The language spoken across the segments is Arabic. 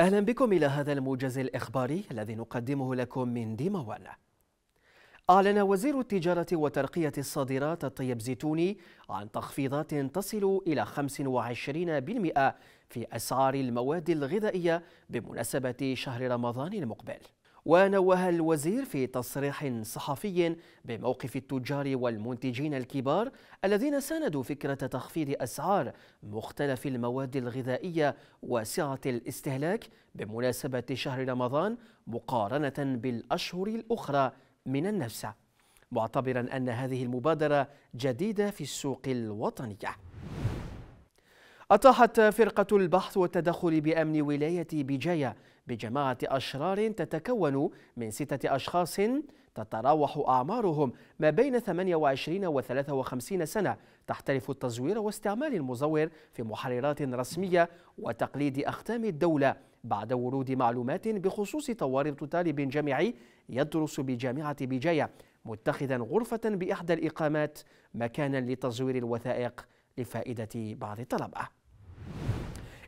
أهلا بكم إلى هذا الموجز الإخباري الذي نقدمه لكم من ديما أعلن وزير التجارة وترقية الصادرات الطيب زيتوني عن تخفيضات تصل إلى 25% في أسعار المواد الغذائية بمناسبة شهر رمضان المقبل ونوه الوزير في تصريح صحفي بموقف التجار والمنتجين الكبار الذين ساندوا فكرة تخفيض أسعار مختلف المواد الغذائية وسعة الاستهلاك بمناسبة شهر رمضان مقارنة بالأشهر الأخرى من النفس معتبرا أن هذه المبادرة جديدة في السوق الوطنية أطاحت فرقة البحث والتدخل بأمن ولاية بجاية بجماعة أشرار تتكون من ستة أشخاص تتراوح أعمارهم ما بين 28 و 53 سنة تحترف التزوير واستعمال المزور في محررات رسمية وتقليد أختام الدولة بعد ورود معلومات بخصوص طوارئ طالب جامعي يدرس بجامعة بجاية متخذا غرفة بإحدى الإقامات مكانا لتزوير الوثائق لفائدة بعض الطلبة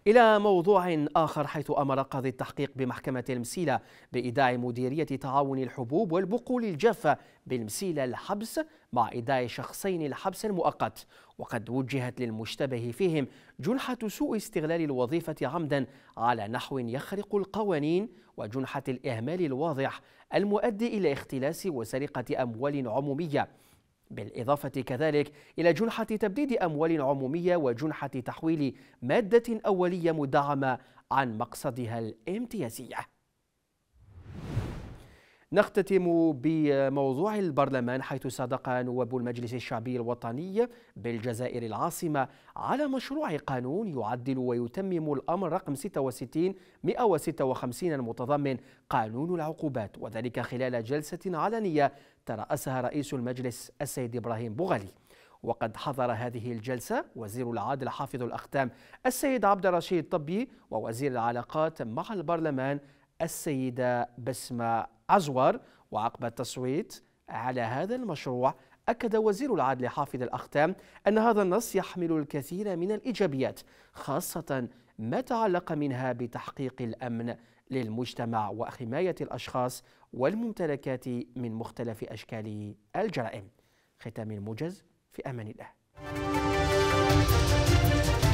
إلى موضوع آخر حيث أمر قاضي التحقيق بمحكمة المسيلة بإيداع مديرية تعاون الحبوب والبقول الجافة بالمسيلة الحبس مع إيداع شخصين الحبس المؤقت وقد وجهت للمشتبه فيهم جنحة سوء استغلال الوظيفة عمدا على نحو يخرق القوانين وجنحة الإهمال الواضح المؤدي إلى اختلاس وسرقة أموال عمومية بالإضافة كذلك إلى جنحة تبديد أموال عمومية وجنحة تحويل مادة أولية مدعمة عن مقصدها الامتيازية نختتم بموضوع البرلمان حيث صادق نواب المجلس الشعبي الوطني بالجزائر العاصمة على مشروع قانون يعدل ويتمم الأمر رقم 66 156 المتضمن قانون العقوبات وذلك خلال جلسة علنية ترأسها رئيس المجلس السيد إبراهيم بوغالي وقد حضر هذه الجلسة وزير العدل حافظ الأختام السيد عبد الرشيد طبي ووزير العلاقات مع البرلمان السيدة بسمة عزور وعقب التصويت على هذا المشروع أكد وزير العدل حافظ الأختام أن هذا النص يحمل الكثير من الإيجابيات خاصة ما تعلق منها بتحقيق الأمن للمجتمع وحماية الأشخاص والممتلكات من مختلف أشكال الجرائم ختام الموجز في أمان الله